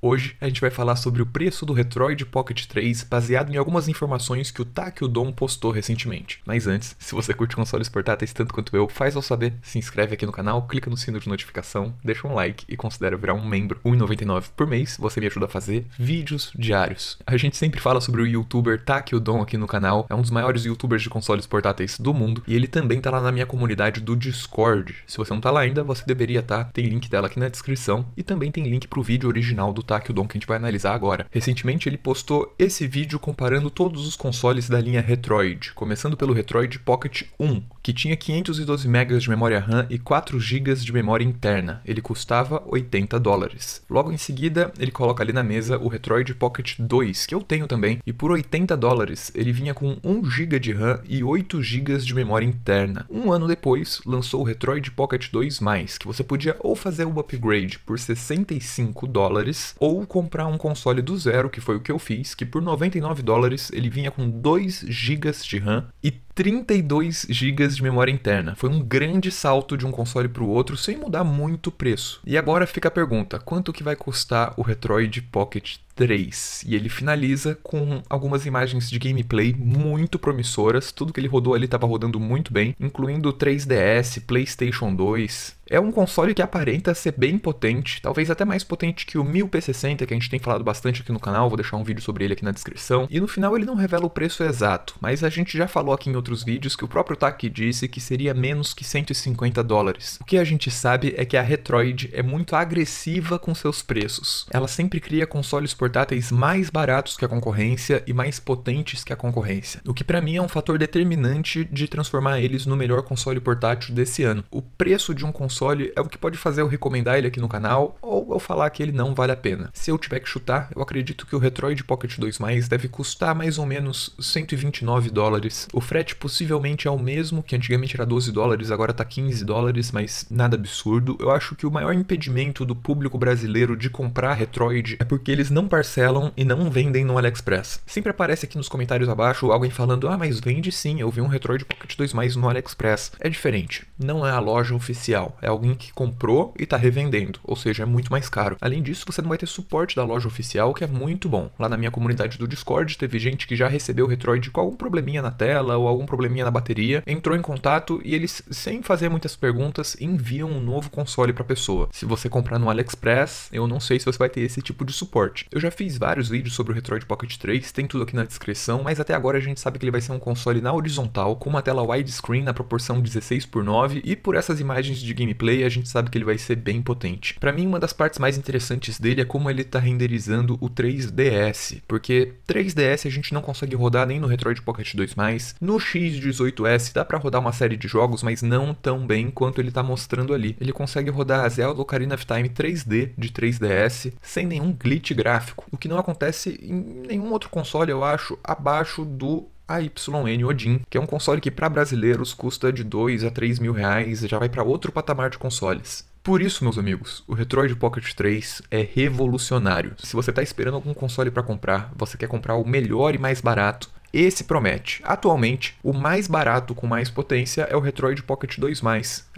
Hoje a gente vai falar sobre o preço do Retroid Pocket 3 baseado em algumas informações que o Takio Dom postou recentemente. Mas antes, se você curte consoles portáteis tanto quanto eu, faz ao saber, se inscreve aqui no canal, clica no sino de notificação, deixa um like e considera virar um membro. R$1,99 por mês, você me ajuda a fazer vídeos diários. A gente sempre fala sobre o youtuber Takio Dom aqui no canal, é um dos maiores youtubers de consoles portáteis do mundo e ele também tá lá na minha comunidade do Discord. Se você não tá lá ainda, você deveria estar, tá. tem link dela aqui na descrição e também tem link pro vídeo original do Tá, o Udon que a gente vai analisar agora. Recentemente ele postou esse vídeo comparando todos os consoles da linha Retroid, começando pelo Retroid Pocket 1, que tinha 512 MB de memória RAM e 4 GB de memória interna. Ele custava 80 dólares. Logo em seguida, ele coloca ali na mesa o Retroid Pocket 2, que eu tenho também, e por 80 dólares ele vinha com 1 GB de RAM e 8 GB de memória interna. Um ano depois, lançou o Retroid Pocket 2+, que você podia ou fazer o um upgrade por 65 dólares ou comprar um console do zero, que foi o que eu fiz, que por 99 dólares ele vinha com 2 GB de RAM e 32 GB de memória interna. Foi um grande salto de um console para o outro sem mudar muito o preço. E agora fica a pergunta: quanto que vai custar o Retroid Pocket 3? E ele finaliza com algumas imagens de gameplay muito promissoras. Tudo que ele rodou ali estava rodando muito bem, incluindo 3DS, PlayStation 2, é um console que aparenta ser bem potente, talvez até mais potente que o 1000P60 que a gente tem falado bastante aqui no canal, vou deixar um vídeo sobre ele aqui na descrição. E no final ele não revela o preço exato, mas a gente já falou aqui em outros vídeos que o próprio Taki disse que seria menos que 150 dólares. O que a gente sabe é que a Retroid é muito agressiva com seus preços. Ela sempre cria consoles portáteis mais baratos que a concorrência e mais potentes que a concorrência, o que para mim é um fator determinante de transformar eles no melhor console portátil desse ano. O preço de um console console é o que pode fazer eu recomendar ele aqui no canal ou eu falar que ele não vale a pena. Se eu tiver que chutar, eu acredito que o Retroid Pocket 2 deve custar mais ou menos 129 dólares. O frete possivelmente é o mesmo, que antigamente era 12 dólares, agora tá 15 dólares, mas nada absurdo. Eu acho que o maior impedimento do público brasileiro de comprar Retroid é porque eles não parcelam e não vendem no AliExpress. Sempre aparece aqui nos comentários abaixo alguém falando: "Ah, mas vende sim, eu vi um Retroid Pocket 2 no AliExpress". É diferente, não é a loja oficial, é é alguém que comprou e está revendendo, ou seja, é muito mais caro. Além disso, você não vai ter suporte da loja oficial, que é muito bom. Lá na minha comunidade do Discord, teve gente que já recebeu o Retroid com algum probleminha na tela ou algum probleminha na bateria, entrou em contato e eles, sem fazer muitas perguntas, enviam um novo console para a pessoa. Se você comprar no AliExpress, eu não sei se você vai ter esse tipo de suporte. Eu já fiz vários vídeos sobre o Retroid Pocket 3, tem tudo aqui na descrição, mas até agora a gente sabe que ele vai ser um console na horizontal, com uma tela widescreen na proporção 16 por 9 e por essas imagens de gameplay gameplay, a gente sabe que ele vai ser bem potente. Para mim, uma das partes mais interessantes dele é como ele está renderizando o 3DS, porque 3DS a gente não consegue rodar nem no Retroid Pocket 2+, no X18S dá para rodar uma série de jogos, mas não tão bem quanto ele está mostrando ali. Ele consegue rodar a Zelda Ocarina of Time 3D de 3DS sem nenhum glitch gráfico, o que não acontece em nenhum outro console, eu acho, abaixo do AYN Odin, que é um console que para brasileiros custa de 2 a 3 mil reais e já vai para outro patamar de consoles. Por isso, meus amigos, o Retroid Pocket 3 é revolucionário. Se você está esperando algum console para comprar, você quer comprar o melhor e mais barato, esse promete. Atualmente, o mais barato com mais potência é o Retroid Pocket 2,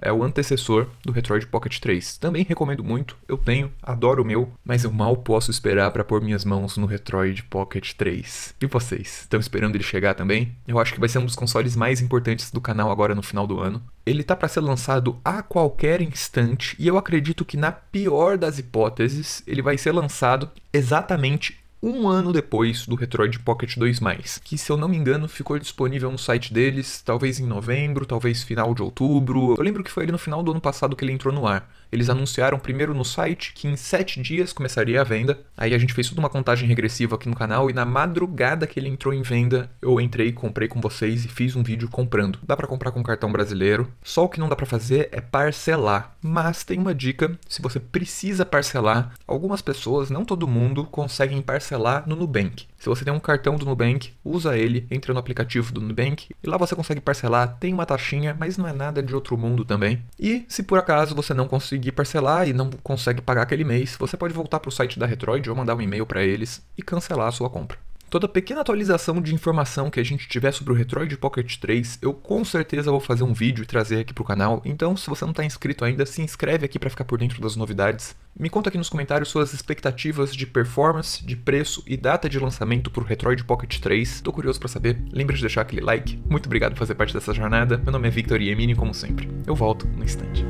é o antecessor do Retroid Pocket 3. Também recomendo muito, eu tenho, adoro o meu, mas eu mal posso esperar para pôr minhas mãos no Retroid Pocket 3. E vocês, estão esperando ele chegar também? Eu acho que vai ser um dos consoles mais importantes do canal agora no final do ano. Ele tá para ser lançado a qualquer instante e eu acredito que na pior das hipóteses, ele vai ser lançado exatamente um ano depois do Retroid Pocket 2, que se eu não me engano ficou disponível no site deles, talvez em novembro, talvez final de outubro. Eu lembro que foi ali no final do ano passado que ele entrou no ar. Eles anunciaram primeiro no site que em 7 dias começaria a venda. Aí a gente fez toda uma contagem regressiva aqui no canal e na madrugada que ele entrou em venda, eu entrei, comprei com vocês e fiz um vídeo comprando. Dá para comprar com cartão brasileiro. Só o que não dá para fazer é parcelar. Mas tem uma dica: se você precisa parcelar, algumas pessoas, não todo mundo, conseguem parcelar no Nubank. Se você tem um cartão do Nubank, usa ele, entra no aplicativo do Nubank e lá você consegue parcelar. Tem uma taxinha, mas não é nada de outro mundo também. E se por acaso você não conseguir parcelar e não consegue pagar aquele mês, você pode voltar para o site da Retroid ou mandar um e-mail para eles e cancelar a sua compra. Toda pequena atualização de informação que a gente tiver sobre o Retroid Pocket 3, eu com certeza vou fazer um vídeo e trazer aqui pro canal, então se você não está inscrito ainda, se inscreve aqui para ficar por dentro das novidades. Me conta aqui nos comentários suas expectativas de performance, de preço e data de lançamento pro Retroid Pocket 3. Tô curioso para saber, lembre de deixar aquele like. Muito obrigado por fazer parte dessa jornada. Meu nome é Victor Mini, como sempre. Eu volto no instante.